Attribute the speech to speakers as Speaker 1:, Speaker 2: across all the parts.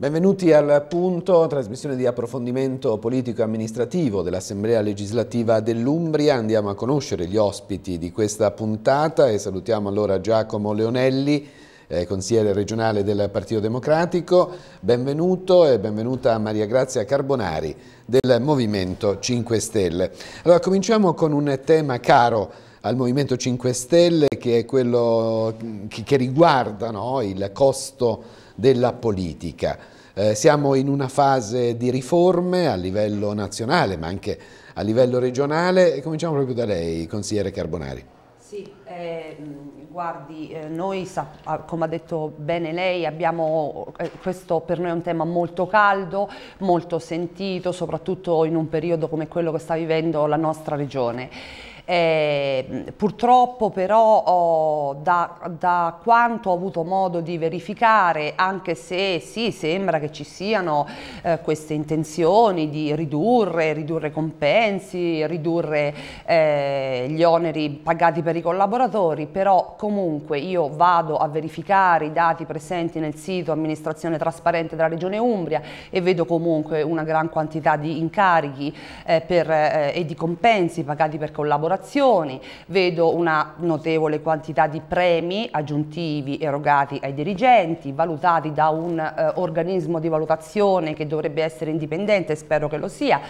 Speaker 1: Benvenuti al punto, trasmissione di approfondimento politico e amministrativo dell'Assemblea legislativa dell'Umbria. Andiamo a conoscere gli ospiti di questa puntata e salutiamo allora Giacomo Leonelli, eh, consigliere regionale del Partito Democratico. Benvenuto e benvenuta Maria Grazia Carbonari del Movimento 5 Stelle. Allora cominciamo con un tema caro al Movimento 5 Stelle che è quello che, che riguarda no, il costo della politica. Eh, siamo in una fase di riforme a livello nazionale ma anche a livello regionale e cominciamo proprio da lei, consigliere Carbonari.
Speaker 2: Sì, eh, guardi, eh, noi, ah, come ha detto bene lei, abbiamo, eh, questo per noi è un tema molto caldo, molto sentito, soprattutto in un periodo come quello che sta vivendo la nostra regione. Eh, purtroppo però oh, da, da, quanto ho avuto modo di verificare, anche se sì, sembra che ci siano eh, queste intenzioni di ridurre, ridurre compensi, ridurre eh, gli oneri pagati per i collaboratori, però comunque io vado a verificare i dati presenti nel sito amministrazione trasparente della Regione Umbria e vedo comunque una gran quantità di incarichi eh, per, eh, e di compensi pagati per collaboratori agevolazioni, vedo una notevole quantità di premi aggiuntivi erogati ai dirigenti, valutati da un eh, organismo di valutazione che dovrebbe essere indipendente, spero che lo sia,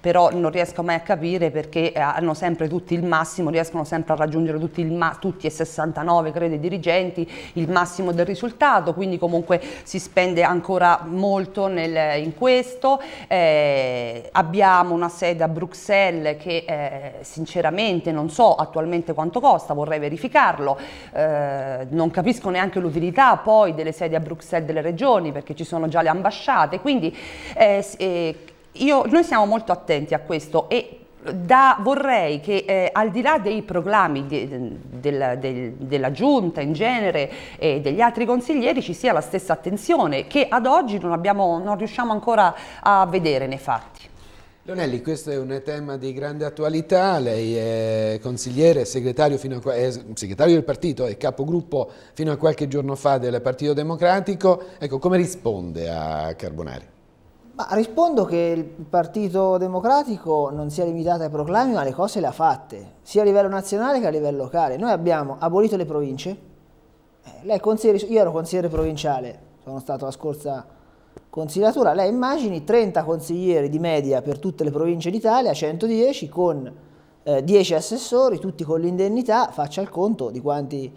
Speaker 2: però non riesco mai a capire perché eh, hanno sempre tutti il massimo, riescono sempre a raggiungere tutti, tutti e 69 credo i dirigenti il massimo del risultato, quindi comunque si spende ancora molto nel, in questo. Eh, abbiamo una sede a Bruxelles che eh, sinceramente ovviamente non so attualmente quanto costa, vorrei verificarlo, eh, non capisco neanche l'utilità poi delle sedi a Bruxelles delle regioni perché ci sono già le ambasciate, quindi eh, eh io, noi siamo molto attenti a questo e da, vorrei che eh, al di là dei proclami de, de, de, del, della giunta in genere e degli altri consiglieri ci sia la stessa attenzione che ad oggi non, abbiamo, non riusciamo ancora a vedere nei fatti.
Speaker 1: Leonelli, questo è un tema di grande attualità, lei è consigliere, segretario, a, è segretario del partito e capogruppo fino a qualche giorno fa del Partito Democratico, ecco come risponde a Carbonari?
Speaker 3: Ma rispondo che il Partito Democratico non si è limitato ai proclami ma le cose le ha fatte, sia a livello nazionale che a livello locale. Noi abbiamo abolito le province, eh, io ero consigliere provinciale, sono stato la scorsa Consigliatura, lei immagini 30 consiglieri di media per tutte le province d'Italia, 110 con eh, 10 assessori, tutti con l'indennità, faccia il conto di quanti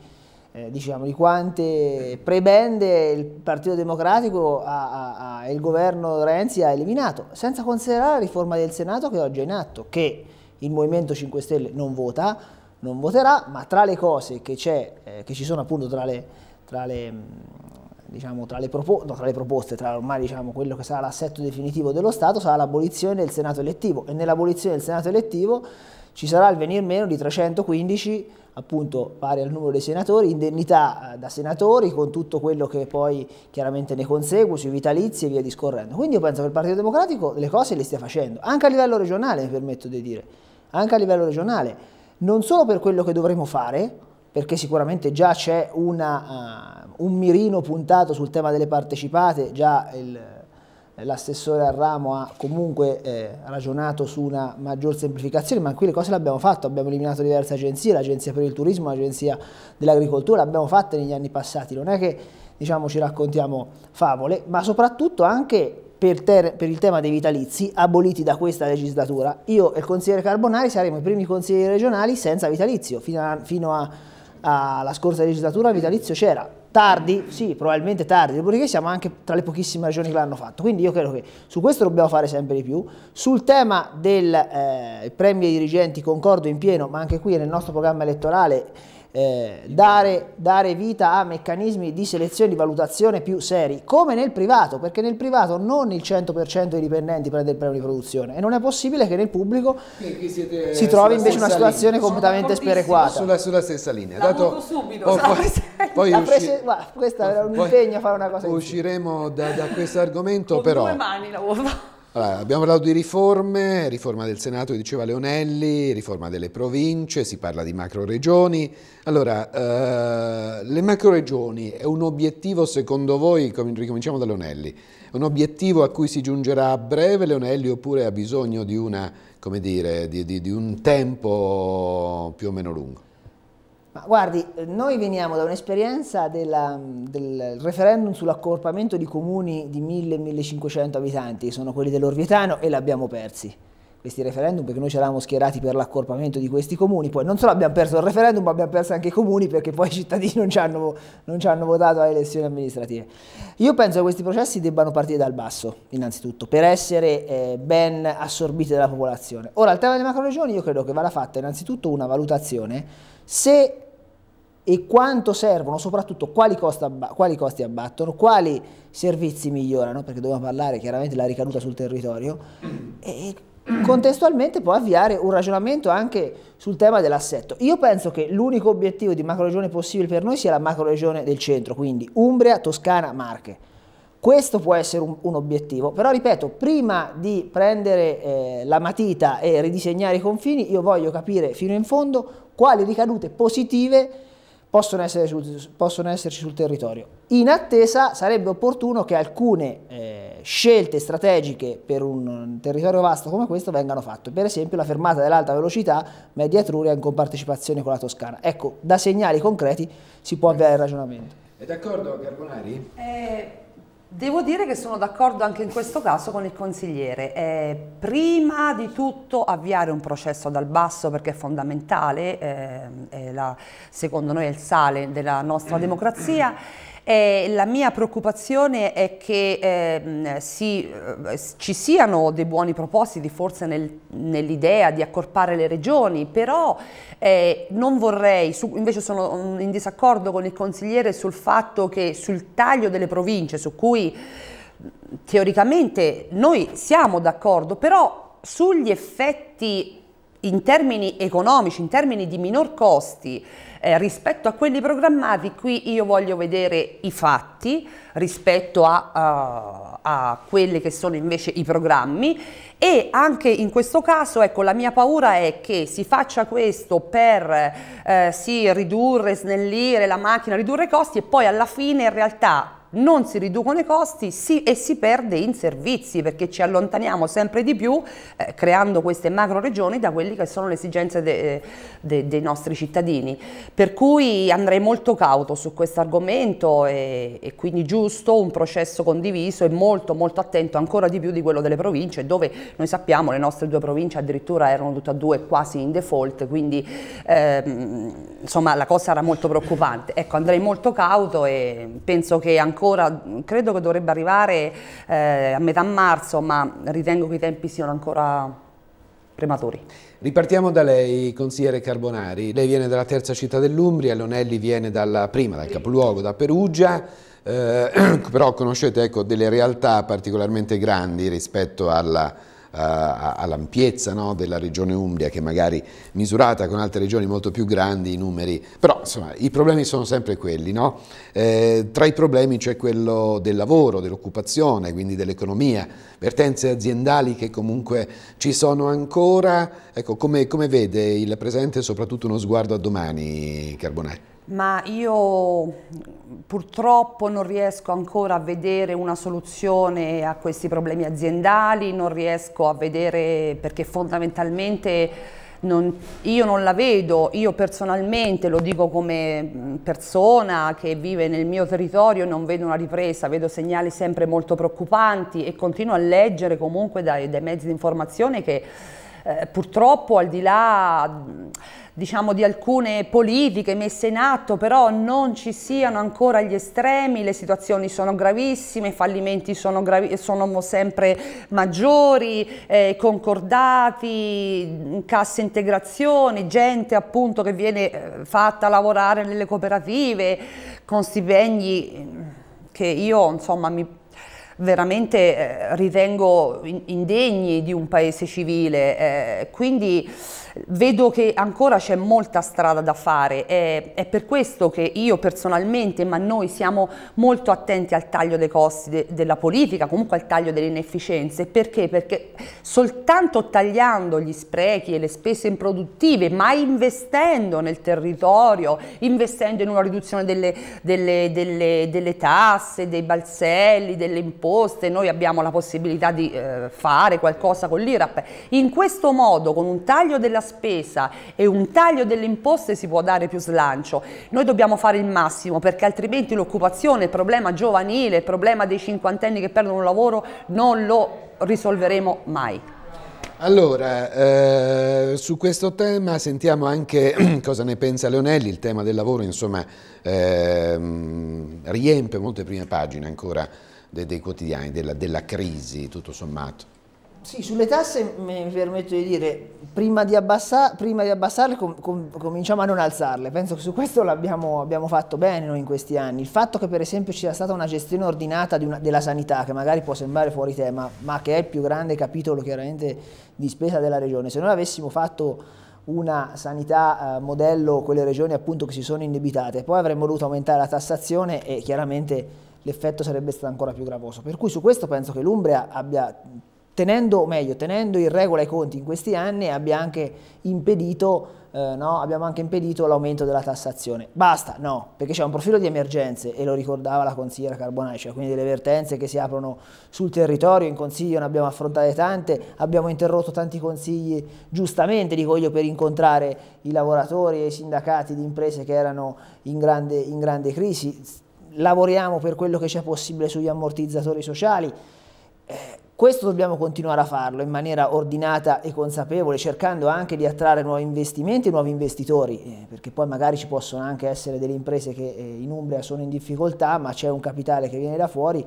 Speaker 3: eh, diciamo, di quante prebende il Partito Democratico e il governo Renzi ha eliminato, senza considerare la riforma del Senato che oggi è in atto, che il Movimento 5 Stelle non vota, non voterà, ma tra le cose che, eh, che ci sono appunto tra le, tra le diciamo, tra, le no, tra, le proposte, tra ormai diciamo, quello che sarà l'assetto definitivo dello Stato, sarà l'abolizione del Senato elettivo e nell'abolizione del Senato elettivo ci sarà il venir meno di 315, appunto pari al numero dei senatori, indennità eh, da senatori con tutto quello che poi chiaramente ne consegue sui vitalizi e via discorrendo. Quindi io penso che il Partito Democratico le cose le stia facendo, anche a livello regionale mi permetto di dire, anche a livello regionale, non solo per quello che dovremo fare, perché sicuramente già c'è una eh, un mirino puntato sul tema delle partecipate, già l'assessore Arramo ha comunque eh, ragionato su una maggior semplificazione, ma qui le cose le abbiamo fatte, abbiamo eliminato diverse agenzie, l'agenzia per il turismo, l'agenzia dell'agricoltura, l'abbiamo fatta negli anni passati, non è che diciamo, ci raccontiamo favole, ma soprattutto anche per, per, il tema dei vitalizi aboliti da questa legislatura. Io e il consigliere Carbonari saremo i primi consiglieri regionali senza vitalizio, fino, a, fino a, alla scorsa legislatura vitalizio c'era, Tardi? Sì, probabilmente tardi, dopodiché siamo anche tra le pochissime regioni che l'hanno fatto, quindi io credo che su questo dobbiamo fare sempre di più. Sul tema del eh, premio ai dirigenti concordo in pieno, ma anche qui nel nostro programma elettorale eh, dare, dare, vita a meccanismi di selezione e di valutazione più seri, come nel privato, perché nel privato non il 100% dei dipendenti prende il premio di produzione e non è possibile che nel pubblico
Speaker 1: siete, si trovi invece una situazione linea. completamente sperequata. Sulla, sulla, stessa linea. Dato, subito, oh, poi, poi prese,
Speaker 3: guarda, questo era un impegno
Speaker 1: a fare una cosa. Usciremo da, da questo argomento, però... due
Speaker 3: mani la uova.
Speaker 1: Allora, abbiamo parlato di riforme, riforma del Senato, diceva Leonelli, riforma delle province, si parla di macro-regioni. Allora, eh, le macro-regioni è un obiettivo secondo voi, ricominciamo da Leonelli, è un obiettivo a cui si giungerà a breve Leonelli oppure ha bisogno di, una, dire, di, di, di un tempo più o meno lungo?
Speaker 3: Ma guardi, noi veniamo da un'esperienza del referendum sull'accorpamento di comuni di 1000-1500 abitanti, che sono quelli dell'Orvietano, e l'abbiamo persi questi referendum perché noi ci eravamo schierati per l'accorpamento di questi comuni, poi non solo abbiamo perso il referendum ma abbiamo perso anche i comuni perché poi i cittadini non ci hanno, non ci hanno votato alle elezioni amministrative. Io penso che questi processi debbano partire dal basso innanzitutto per essere eh, ben assorbiti dalla popolazione. Ora al tema delle macro regioni io credo che vada fatta innanzitutto una valutazione se e quanto servono, soprattutto quali, quali, costi abbattono, quali servizi migliorano, perché dobbiamo parlare chiaramente della ricaduta sul territorio, e contestualmente può avviare un ragionamento anche sul tema dell'assetto. Io penso che l'unico obiettivo di macroregione possibile per noi sia la macroregione del centro, quindi Umbria, Toscana, Marche. Questo può essere un, un obiettivo, però ripeto, prima di prendere eh, la matita e ridisegnare i confini, io voglio capire fino in fondo quali ricadute positive possono, sul, possono, esserci sul territorio. In attesa sarebbe opportuno che alcune eh, scelte strategiche per un territorio vasto come questo vengano fatte, per esempio la fermata dell'alta velocità media Etruria in compartecipazione con la Toscana. Ecco, da segnali concreti si può avviare il ragionamento.
Speaker 1: È d'accordo Carbonari?
Speaker 2: Eh... Devo dire che sono d'accordo anche in questo caso con il consigliere. Eh, prima di tutto avviare un processo dal basso perché è fondamentale, eh, è la, secondo noi è il sale della nostra mm. democrazia. Eh, la mia preoccupazione è che eh, si, eh, ci siano dei buoni propositi forse nel, nell'idea di accorpare le regioni, però eh, non vorrei, su, invece sono in disaccordo con il consigliere sul fatto che sul taglio delle province su cui teoricamente noi siamo d'accordo, però sugli effetti in termini economici, in termini di minor costi, eh, rispetto a quelli programmati qui io voglio vedere i fatti rispetto a, eh, a, a quelli che sono invece i programmi e anche in questo caso ecco, la mia paura è che si faccia questo per eh, sì, ridurre, snellire la macchina, ridurre i costi e poi alla fine in realtà non si riducono i costi si, e si perde in servizi perché ci allontaniamo sempre di più eh, creando queste macro regioni da quelle che sono le esigenze de, eh, de, dei nostri cittadini. Per cui andrei molto cauto su questo argomento e, e quindi giusto un processo condiviso e molto molto attento ancora di più di quello delle province dove noi sappiamo le nostre due province addirittura erano tutte e due quasi in default quindi ehm, insomma la cosa era molto preoccupante. Ecco andrei molto cauto e penso che ancora ancora, credo che dovrebbe arrivare eh, a metà marzo, ma ritengo che i tempi siano ancora prematuri.
Speaker 1: Ripartiamo da lei, consigliere Carbonari. Lei viene dalla terza città dell'Umbria, Lonelli viene dalla prima, dal capoluogo, da Perugia. Eh, però conoscete ecco, delle realtà particolarmente grandi rispetto alla eh, all'ampiezza no, della regione Umbria che magari misurata con altre regioni molto più grandi i numeri, però insomma i problemi sono sempre quelli, no? eh, tra i problemi c'è quello del lavoro, dell'occupazione, quindi dell'economia, vertenze aziendali che comunque ci sono ancora, ecco come, come vede il presente soprattutto uno sguardo a domani Carbonari?
Speaker 2: ma io purtroppo non riesco ancora a vedere una soluzione a questi problemi aziendali, non riesco a vedere perché fondamentalmente non, io non la vedo, io personalmente lo dico come persona che vive nel mio territorio, non vedo una ripresa, vedo segnali sempre molto preoccupanti e continuo a leggere comunque dai, dai mezzi di informazione che eh, purtroppo al di là diciamo, di alcune politiche messe in atto, però non ci siano ancora gli estremi, le situazioni sono gravissime, i fallimenti sono, gravi, sono sempre maggiori, eh, concordati, casse integrazioni, gente appunto che viene eh, fatta lavorare nelle cooperative con stipendi che io insomma mi veramente eh, ritengo indegni di un paese civile. Eh, quindi Vedo che ancora c'è molta strada da fare, è, è, per questo che io personalmente, ma noi siamo molto attenti al taglio dei costi de, della politica, comunque al taglio delle inefficienze, perché? Perché soltanto tagliando gli sprechi e le spese improduttive, ma investendo nel territorio, investendo in una riduzione delle, delle, delle, delle tasse, dei balzelli, delle imposte, noi abbiamo la possibilità di eh, fare qualcosa con l'IRAP. In questo modo, con un taglio della spesa e un taglio delle imposte si può dare più slancio. Noi dobbiamo fare il massimo perché altrimenti l'occupazione, il problema giovanile, il problema dei cinquantenni che perdono un lavoro non lo risolveremo mai.
Speaker 1: Allora, eh, su questo tema sentiamo anche cosa ne pensa Leonelli, il tema del lavoro insomma eh, riempie molte prime pagine ancora dei, dei quotidiani, della, della crisi tutto sommato.
Speaker 3: Sì, sulle tasse mi permetto di dire, prima di, abbassa, prima di abbassarle com, com, cominciamo a non alzarle, penso che su questo l'abbiamo fatto bene noi in questi anni. Il fatto che per esempio ci sia stata una gestione ordinata una, della sanità, che magari può sembrare fuori tema, ma che è il più grande capitolo chiaramente di spesa della regione, se noi avessimo fatto una sanità eh, modello quelle regioni appunto che si sono indebitate, poi avremmo dovuto aumentare la tassazione e chiaramente l'effetto sarebbe stato ancora più gravoso. Per cui su questo penso che l'Umbria abbia tenendo, o meglio, tenendo in regola i conti in questi anni abbia anche impedito, eh, no? abbiamo anche impedito l'aumento della tassazione. Basta, no, perché c'è un profilo di emergenze e lo ricordava la consigliera Carbonai, cioè quindi delle vertenze che si aprono sul territorio, in consiglio ne abbiamo affrontate tante, abbiamo interrotto tanti consigli giustamente, dico io, per incontrare i lavoratori e i sindacati di imprese che erano in grande, in grande crisi, lavoriamo per quello che c'è possibile sugli ammortizzatori sociali, eh, questo dobbiamo continuare a farlo in maniera ordinata e consapevole, cercando anche di attrarre nuovi investimenti e nuovi investitori, eh, perché poi magari ci possono anche essere delle imprese che eh, in Umbria sono in difficoltà, ma c'è un capitale che viene da fuori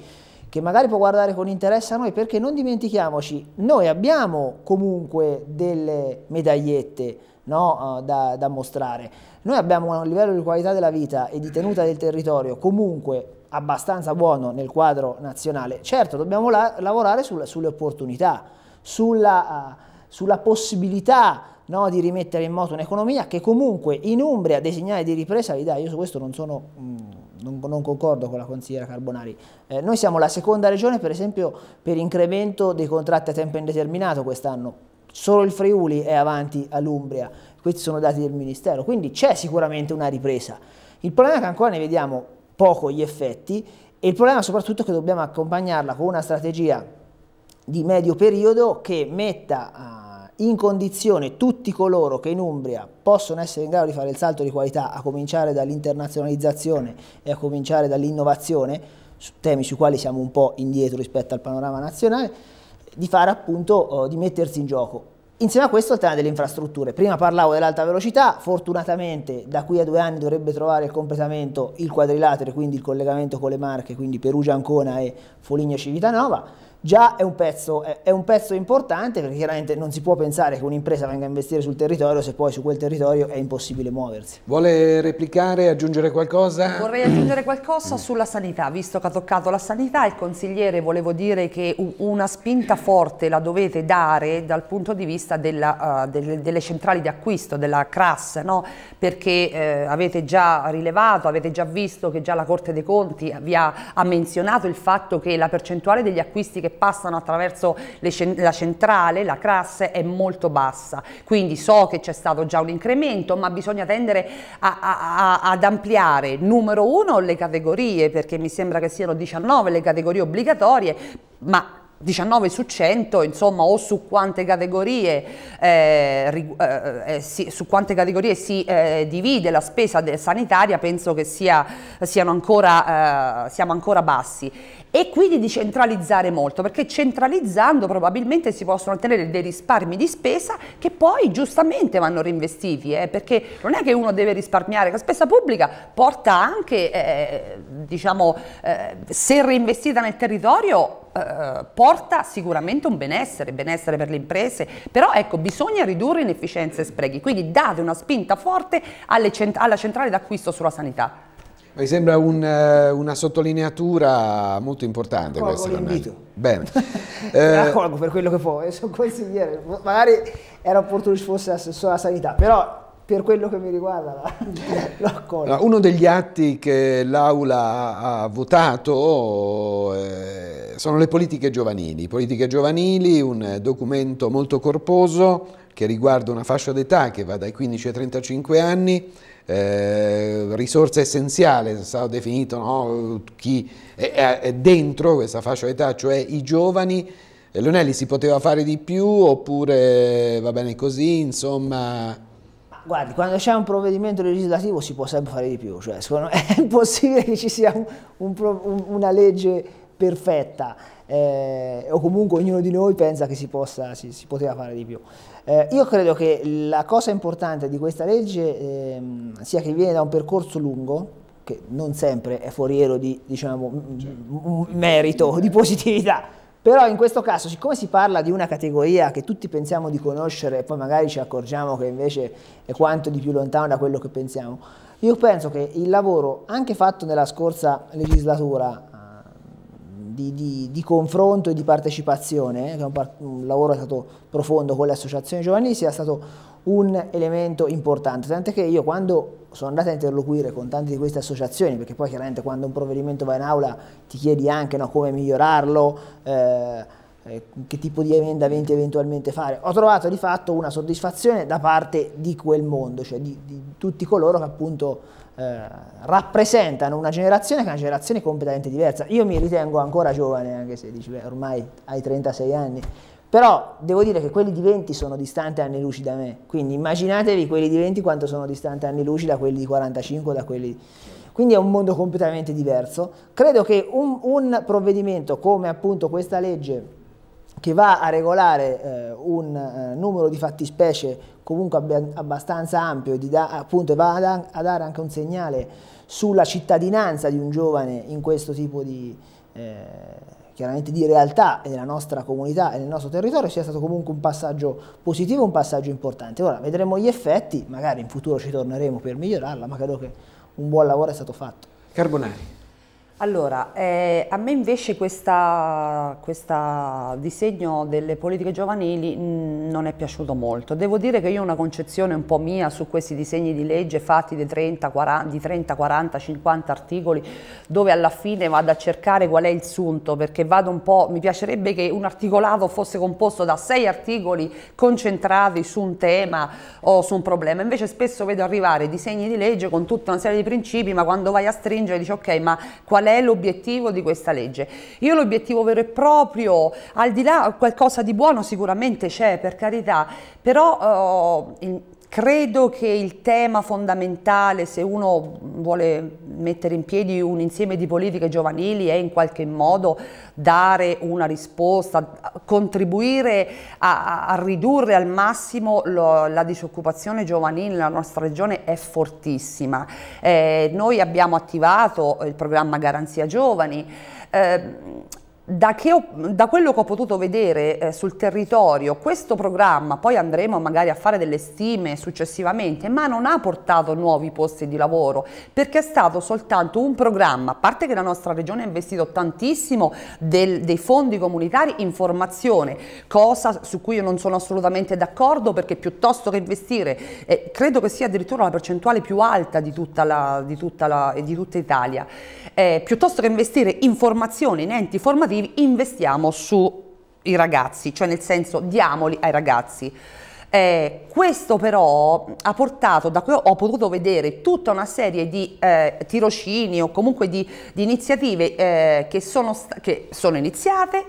Speaker 3: che magari può guardare con interesse a noi, perché non dimentichiamoci, noi abbiamo comunque delle medagliette no, eh, da, da mostrare, noi abbiamo un livello di qualità della vita e di tenuta del territorio comunque abbastanza buono nel quadro nazionale. Certo, dobbiamo la lavorare sulla, sulle opportunità, sulla, uh, sulla possibilità no, di rimettere in moto un'economia che comunque in Umbria dei segnali di ripresa li dà. Io su questo non, sono, mh, mm, non, non concordo con la consigliera Carbonari. Eh, noi siamo la seconda regione, per esempio, per incremento dei contratti a tempo indeterminato quest'anno. Solo il Friuli è avanti all'Umbria, questi sono dati del Ministero, quindi c'è sicuramente una ripresa. Il problema è che ancora ne vediamo poco gli effetti e il problema soprattutto è che dobbiamo accompagnarla con una strategia di medio periodo che metta eh, in condizione tutti coloro che in Umbria possono essere in grado di fare il salto di qualità, a cominciare dall'internazionalizzazione e a cominciare dall'innovazione, temi sui quali siamo un po' indietro rispetto al panorama nazionale, di fare appunto, oh, di mettersi in gioco. Insieme a questo il tema delle infrastrutture. Prima parlavo dell'alta velocità, fortunatamente da qui a due anni dovrebbe trovare il completamento il quadrilatero, quindi il collegamento con le Marche, quindi Perugia, Ancona e Foligno Civitanova già è un, pezzo, è un pezzo, importante perché chiaramente non si può pensare che un'impresa venga a investire sul territorio se poi su quel territorio è impossibile muoversi.
Speaker 1: Vuole replicare, aggiungere qualcosa? Vorrei
Speaker 2: aggiungere qualcosa sulla sanità, visto che ha toccato la sanità, il consigliere volevo dire che una spinta forte la dovete dare dal punto di vista della, uh, delle, delle, centrali di acquisto, della CRAS, no? perché eh, avete già rilevato, avete già visto che già la Corte dei Conti vi ha, ha menzionato il fatto che la percentuale degli acquisti che passano attraverso cent la centrale, la classe è molto bassa, quindi so che c'è stato già un incremento, ma bisogna tendere a, a, a, ad ampliare numero uno le categorie, perché mi sembra che siano 19 le categorie obbligatorie, ma 19 su 100, insomma, o su quante categorie, eh, eh, eh, si, su quante categorie si eh, divide la spesa sanitaria, penso che sia, ancora, eh, siamo ancora bassi e quindi di centralizzare molto, perché centralizzando probabilmente si possono ottenere dei risparmi di spesa che poi giustamente vanno reinvestiti, eh, perché non è che uno deve risparmiare, la spesa pubblica porta anche, eh, diciamo, eh, se reinvestita nel territorio, eh, porta sicuramente un benessere, benessere per le imprese, però ecco bisogna ridurre inefficienze e sprechi, quindi date una spinta forte cent alla centrale d'acquisto sulla sanità.
Speaker 1: Mi sembra un, eh, una sottolineatura molto importante Accolgo questa. L'invito. Bene. eh, accolgo
Speaker 3: per quello che può, eh, sono consigliere, magari era opportuno ci fosse assessore alla sanità, però per quello che mi riguarda
Speaker 1: l'ho accolgo. Uno degli atti che l'Aula ha votato eh, sono le politiche giovanili. Politiche giovanili, un documento molto corposo che riguarda una fascia d'età che va dai 15 ai 35 anni, eh, risorsa essenziale, è stato definito no, chi è, è dentro questa fascia d'età, cioè i giovani, Leonelli si poteva fare di più oppure va bene così, insomma...
Speaker 3: Guardi, quando c'è un provvedimento legislativo si può sempre fare di più, cioè, me, è impossibile che ci sia un, un, una legge perfetta eh, o comunque ognuno di noi pensa che si, possa, si, si poteva fare di più. Eh, io credo che la cosa importante di questa legge eh, sia che viene da un percorso lungo, che non sempre è foriero di diciamo, merito, di positività, però in questo caso, siccome si parla di una categoria che tutti pensiamo di conoscere e poi magari ci accorgiamo che invece è quanto di più lontano da quello che pensiamo, io penso che il lavoro anche fatto nella scorsa legislatura di, di, di, confronto e di partecipazione, eh, che è un, par un lavoro è stato profondo con le associazioni giovanili, sia stato un elemento importante, tant'è che io quando sono andata a interloquire con tante di queste associazioni, perché poi chiaramente quando un provvedimento va in aula ti chiedi anche no, come migliorarlo, eh, eh che tipo di emendamenti eventualmente fare, ho trovato di fatto una soddisfazione da parte di quel mondo, cioè di, di tutti coloro che appunto eh, rappresentano una generazione che è una generazione completamente diversa. Io mi ritengo ancora giovane, anche se dici, beh, ormai hai 36 anni, però devo dire che quelli di 20 sono distanti anni luci da me, quindi immaginatevi quelli di 20 quanto sono distanti anni luci da quelli di 45, da quelli... Quindi è un mondo completamente diverso. Credo che un, un provvedimento come appunto questa legge che va a regolare eh, un eh, numero di fattispecie comunque ab abbastanza ampio e, da, appunto, va a, a, dare anche un segnale sulla cittadinanza di un giovane in questo tipo di, eh, di realtà e nella nostra comunità e nel nostro territorio sia stato comunque un passaggio positivo, un passaggio importante. Ora vedremo gli effetti, magari in futuro ci torneremo per migliorarla, ma credo che un buon lavoro è stato fatto.
Speaker 1: Carbonari.
Speaker 2: Allora, eh, a me invece questo disegno delle politiche giovanili mh, mm, non è piaciuto molto. Devo dire che io ho una concezione un po' mia su questi disegni di legge fatti di 30, 40, di 30, 40 50 articoli, dove alla fine vado a cercare qual è il sunto, perché vado un po', mi piacerebbe che un articolato fosse composto da sei articoli concentrati su un tema o su un problema. Invece spesso vedo arrivare disegni di legge con tutta una serie di principi, ma quando vai a stringere dici ok, ma qual qual è l'obiettivo di questa legge. Io l'obiettivo vero e proprio, al di là qualcosa di buono sicuramente c'è, per carità, però eh, Credo che il tema fondamentale, se uno vuole mettere in piedi un insieme di politiche giovanili, è in qualche modo dare una risposta, contribuire a, a ridurre al massimo lo, la disoccupazione giovanile nella nostra regione è fortissima. Eh, noi abbiamo attivato il programma Garanzia Giovani. Eh, da, ho, da, quello che ho potuto vedere eh, sul territorio, questo programma, poi andremo magari a fare delle stime successivamente, ma non ha portato nuovi posti di lavoro, perché è stato soltanto un programma, a parte che la nostra regione ha investito tantissimo del, dei fondi comunitari in formazione, cosa su cui io non sono assolutamente d'accordo, perché piuttosto che investire, eh, credo che sia addirittura la percentuale più alta di tutta, la, di tutta, la, di tutta Italia, eh, piuttosto che investire in formazione, in enti formativi, educativi investiamo sui ragazzi, cioè nel senso diamoli ai ragazzi. Eh, questo però ha portato, da quello ho potuto vedere, tutta una serie di eh, tirocini o comunque di, di iniziative eh, che, sono che sono iniziate,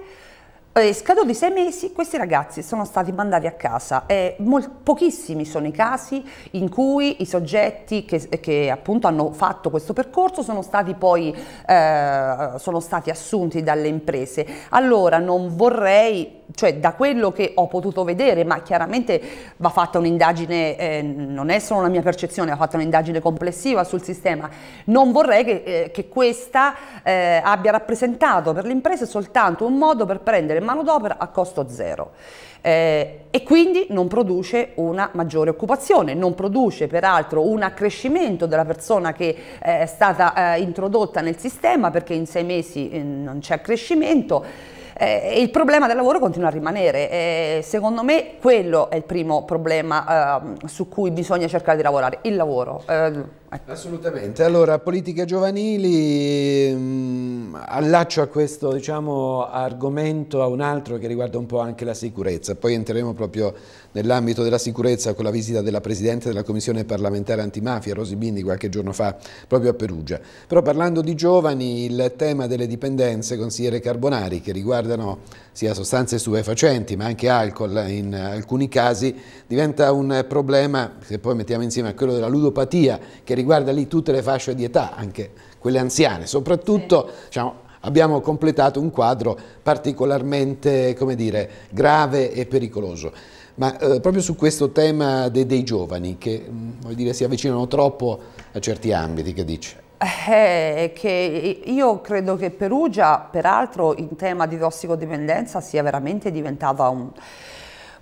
Speaker 2: eh, scaduti sei mesi questi ragazzi sono stati mandati a casa e pochissimi sono i casi in cui i soggetti che, che appunto hanno fatto questo percorso sono stati poi eh, sono stati assunti dalle imprese. Allora non vorrei, cioè da quello che ho potuto vedere, ma chiaramente va fatta un'indagine, eh, non è solo una mia percezione, va fatta un'indagine complessiva sul sistema, non vorrei che, eh, che questa eh, abbia rappresentato per le imprese soltanto un modo per prendere manodopera a costo zero eh, e quindi non produce una maggiore occupazione, non produce peraltro un accrescimento della persona che eh, è stata eh, introdotta nel sistema perché in sei mesi eh, non c'è accrescimento eh, il problema del lavoro continua a rimanere. Eh, secondo me quello è il primo problema eh, su cui bisogna cercare di lavorare, il lavoro. Eh,
Speaker 1: ecco. Assolutamente, allora politiche giovanili, mh, mm, allaccio a questo diciamo, argomento a un altro che riguarda un po' anche la sicurezza, poi entreremo proprio nell'ambito della sicurezza con la visita della Presidente della Commissione parlamentare antimafia Rosi Bindi qualche giorno fa proprio a Perugia, però parlando di giovani il tema delle dipendenze, consigliere Carbonari, che riguarda riguardano sia sostanze stupefacenti ma anche alcol in alcuni casi, diventa un problema se poi mettiamo insieme a quello della ludopatia che riguarda lì tutte le fasce di età, anche quelle anziane, soprattutto sì. diciamo, abbiamo completato un quadro particolarmente dire, grave e pericoloso. Ma eh, proprio su questo tema de dei giovani, che mh, mm, dire, si avvicinano troppo a certi ambiti, che dice?
Speaker 2: Eh, che io credo che Perugia, peraltro, in tema di tossicodipendenza sia veramente diventata un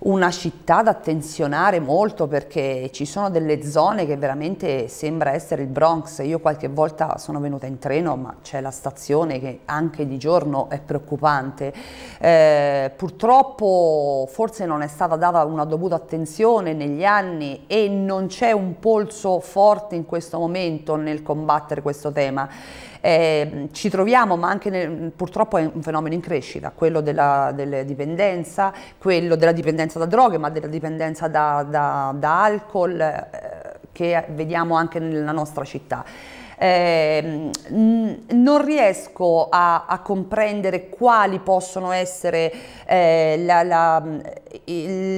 Speaker 2: una città da attenzionare molto perché ci sono delle zone che veramente sembra essere il Bronx. Io qualche volta sono venuta in treno, ma c'è la stazione che anche di giorno è preoccupante. Eh, purtroppo forse non è stata data una dovuta attenzione negli anni e non c'è un polso forte in questo momento nel combattere questo tema. Eh, ci troviamo, ma anche nel, purtroppo è un fenomeno in crescita, quello della dipendenza, quello della dipendenza da droghe, ma della dipendenza da, da, da alcol, eh, che vediamo anche nella nostra città eh, non riesco a, a, comprendere quali possono essere eh, la, la, mm,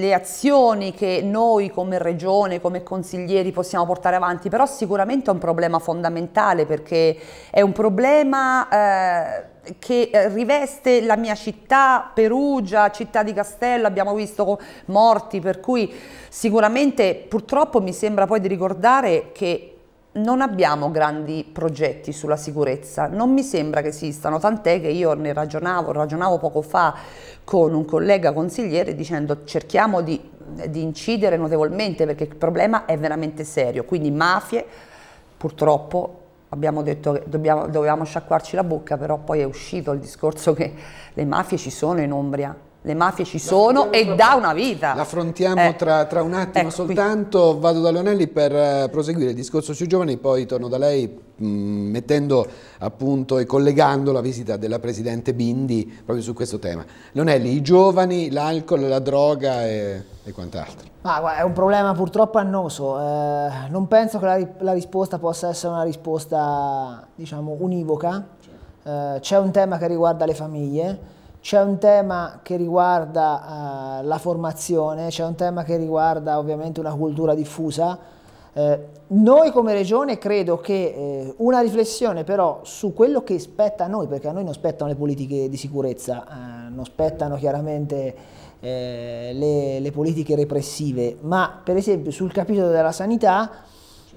Speaker 2: le azioni che noi come regione, come consiglieri possiamo portare avanti, però sicuramente è un problema fondamentale perché è un problema... Eh, che riveste la mia città, Perugia, città di Castello, abbiamo visto morti, per cui sicuramente purtroppo mi sembra poi di ricordare che non abbiamo grandi progetti sulla sicurezza, non mi sembra che esistano, tant'è che io ne ragionavo, ragionavo poco fa con un collega consigliere dicendo cerchiamo di, di incidere notevolmente perché il problema è veramente serio, quindi mafie purtroppo abbiamo detto che dobbiamo, dovevamo sciacquarci la bocca, però poi è uscito il discorso che le mafie ci sono in Umbria,
Speaker 1: le mafie ci sono e da una vita. La affrontiamo eh, tra, tra, un attimo ecco soltanto. Qui. Vado da Leonelli per eh, proseguire il discorso sui giovani, poi torno da lei mh, mm, mettendo appunto e collegando la visita della Presidente Bindi proprio su questo tema. Leonelli, i giovani, l'alcol, la droga e, e quant'altro.
Speaker 3: Ma è un problema purtroppo annoso. Eh, non penso che la, la, risposta possa essere una risposta, diciamo, univoca. Certo. Eh, c'è eh, un tema che riguarda le famiglie c'è un tema che riguarda eh, la formazione, c'è un tema che riguarda ovviamente una cultura diffusa. Eh, noi come regione credo che eh, una riflessione però su quello che spetta a noi, perché a noi non spettano le politiche di sicurezza, eh, non spettano chiaramente eh, le, le politiche repressive, ma per esempio sul capitolo della sanità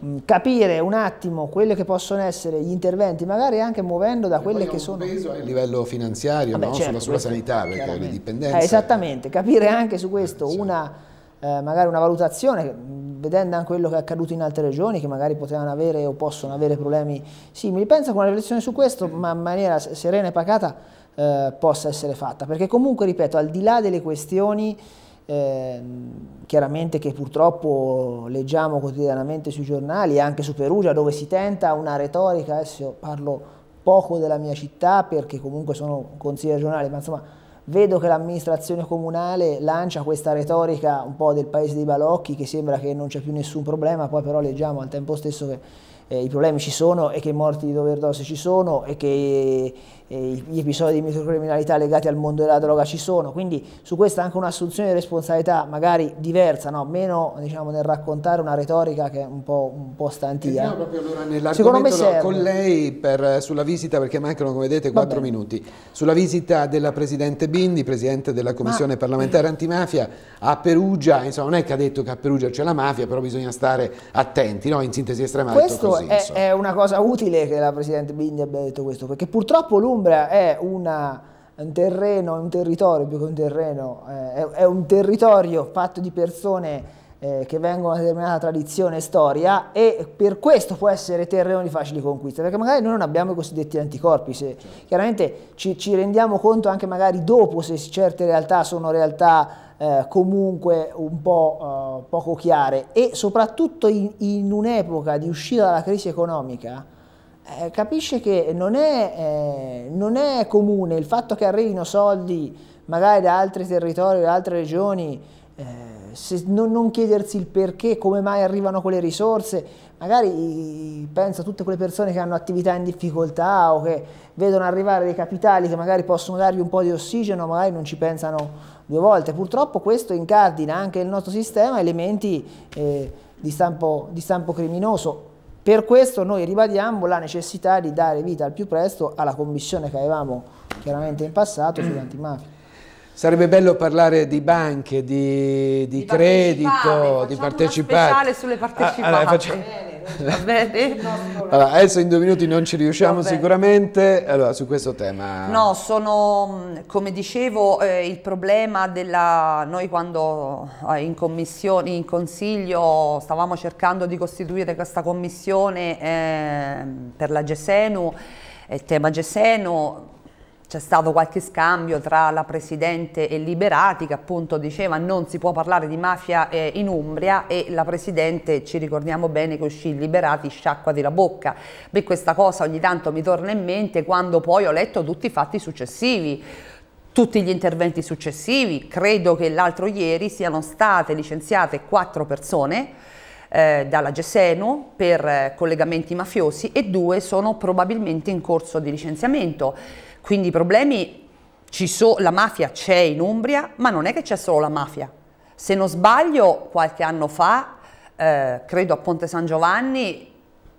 Speaker 3: Mm, capire un attimo quelli che possono essere gli interventi, magari anche muovendo da e quelle che sono... peso a
Speaker 1: livello finanziario, Vabbè, no? certo, sulla, sulla sanità, perché le dipendenze... Eh,
Speaker 3: esattamente, capire anche su questo eh, certo. una, eh, magari una valutazione, mm, vedendo anche quello che è accaduto in altre regioni, che magari potevano avere o possono avere problemi simili. Penso che una riflessione su questo, ma in maniera serena e pacata, eh, possa essere fatta, perché comunque, ripeto, al di là delle questioni Ehm, chiaramente che purtroppo leggiamo quotidianamente sui giornali, anche su Perugia, dove si tenta una retorica, adesso parlo poco della mia città perché comunque sono consigliere regionale, ma insomma vedo che l'amministrazione comunale lancia questa retorica un po' del paese dei balocchi che sembra che non c'è più nessun problema, poi però leggiamo al tempo stesso che eh, i problemi ci sono e che i morti di overdose ci sono e che eh, gli episodi di microcriminalità legati al mondo della droga ci sono, quindi su questa anche un'assunzione di responsabilità magari diversa, no? meno diciamo, nel raccontare una retorica che è un po', un po stantia. No, diciamo proprio
Speaker 1: allora nell'argomento no, con lei per, sulla visita, perché mancano come vedete quattro minuti, sulla visita della Presidente Bindi, Presidente della Commissione Ma... parlamentare antimafia a Perugia, insomma non è che ha detto che a Perugia c'è la mafia, però bisogna stare attenti, no? in sintesi estrema. Questo è,
Speaker 3: è, una cosa utile che la Presidente Bindi abbia detto questo, perché purtroppo l'Umbria è una, un terreno, un territorio, più che un terreno, eh, è, è un territorio fatto di persone eh, che vengono da determinata tradizione e storia e per questo può essere terreno di facili conquiste, perché magari noi non abbiamo i cosiddetti anticorpi, se, chiaramente ci, ci, rendiamo conto anche magari dopo se certe realtà sono realtà eh, comunque un po' eh, poco chiare e soprattutto in, in un'epoca di uscita dalla crisi economica eh, capisce che non è, eh, non è comune il fatto che arrivino soldi magari da altri territori, da altre regioni, eh, se, non, non, chiedersi il perché, come mai arrivano quelle risorse, magari pensa a tutte quelle persone che hanno attività in difficoltà o che vedono arrivare dei capitali che magari possono dargli un po' di ossigeno, magari non ci pensano due volte. Purtroppo questo incardina anche nel nostro sistema elementi eh, di, stampo, di stampo criminoso. Per questo noi ribadiamo la necessità di dare vita al più presto alla commissione che avevamo chiaramente in passato sull'antimafia.
Speaker 1: Mm. Sarebbe bello parlare di banche, di, di, di credito, di partecipate.
Speaker 3: Speciale sulle
Speaker 2: ah, partecipate. allora, facciamo... Va bene?
Speaker 1: Allora, adesso in due minuti non ci riusciamo sicuramente, allora su questo tema.
Speaker 2: No, sono, come dicevo, eh, il problema della... Noi quando eh, in commissione, in consiglio, stavamo cercando di costituire questa commissione eh, per la Gesenu, il eh, tema Gesenu, c'è stato qualche scambio tra la Presidente e Liberati che appunto diceva non si può parlare di mafia eh, in Umbria e la Presidente, ci ricordiamo bene che uscì Liberati sciacqua di la bocca. Beh, questa cosa ogni tanto mi torna in mente quando poi ho letto tutti i fatti successivi tutti gli interventi successivi, credo che l'altro ieri siano state licenziate quattro persone eh, dalla Gesenu per eh, collegamenti mafiosi e due sono probabilmente in corso di licenziamento. Quindi i problemi ci sono, la mafia c'è in Umbria, ma non è che c'è solo la mafia. Se non sbaglio, qualche anno fa, eh, credo a Ponte San Giovanni,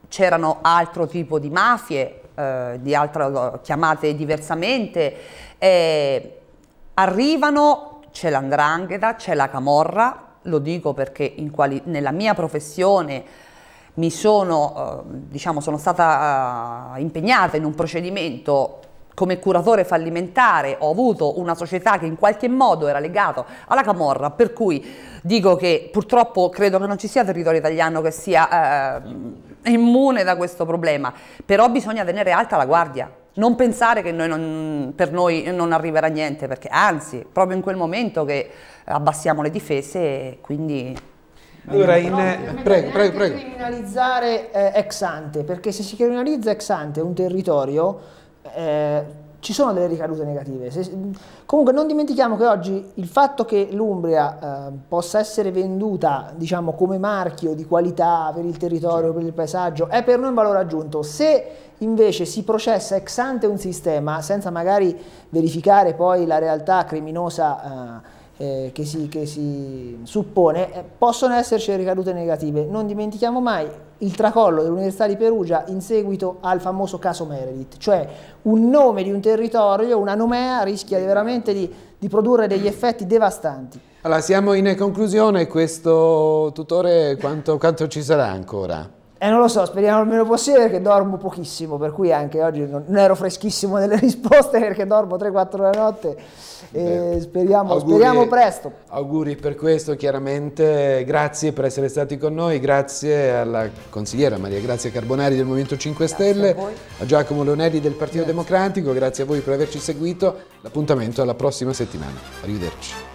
Speaker 2: c'erano altro tipo di mafie, eh, di altra, chiamate diversamente. Eh, arrivano, c'è l'andrangheta, c'è la camorra, lo dico perché nella mia professione mi sono, eh, diciamo, sono stata eh, impegnata in un procedimento come curatore fallimentare ho avuto una società che in qualche modo era legata alla Camorra, per cui dico che purtroppo credo che non ci sia territorio italiano che sia eh, immune da questo problema, però bisogna tenere alta la guardia. Non pensare che noi non, per noi non arriverà niente, perché anzi, proprio in quel momento che abbassiamo le difese quindi
Speaker 1: allora, in,
Speaker 3: prego, prego, prego. criminalizzare eh, ex ante, perché se si criminalizza ex ante un territorio, eh, ci sono delle ricadute negative. Se, comunque non dimentichiamo che oggi il fatto che l'Umbria eh, possa essere venduta diciamo, come marchio di qualità per il territorio, per il paesaggio, è per noi un valore aggiunto. Se invece si processa ex ante un sistema senza magari verificare poi la realtà criminosa eh, eh, che, si, che, si, suppone, eh, possono esserci ricadute negative. Non dimentichiamo mai il tracollo dell'Università di Perugia in seguito al famoso caso Meredith, cioè un nome di un territorio, una nomea rischia veramente di, di produrre degli effetti devastanti.
Speaker 1: Allora siamo in conclusione, questo tutore quanto, quanto ci sarà ancora?
Speaker 3: Eh, non lo so, speriamo il meno possibile perché dormo pochissimo, per cui anche oggi non, non ero freschissimo nelle risposte perché dormo 3-4 la notte. Beh, speriamo, auguri, speriamo presto.
Speaker 1: Auguri per questo, chiaramente. Grazie per essere stati con noi, grazie alla consigliera Maria Grazia Carbonari del Movimento 5 Stelle, a, a, Giacomo Leonelli del Partito grazie. Democratico, grazie a voi per averci seguito. L'appuntamento alla prossima settimana. Arrivederci.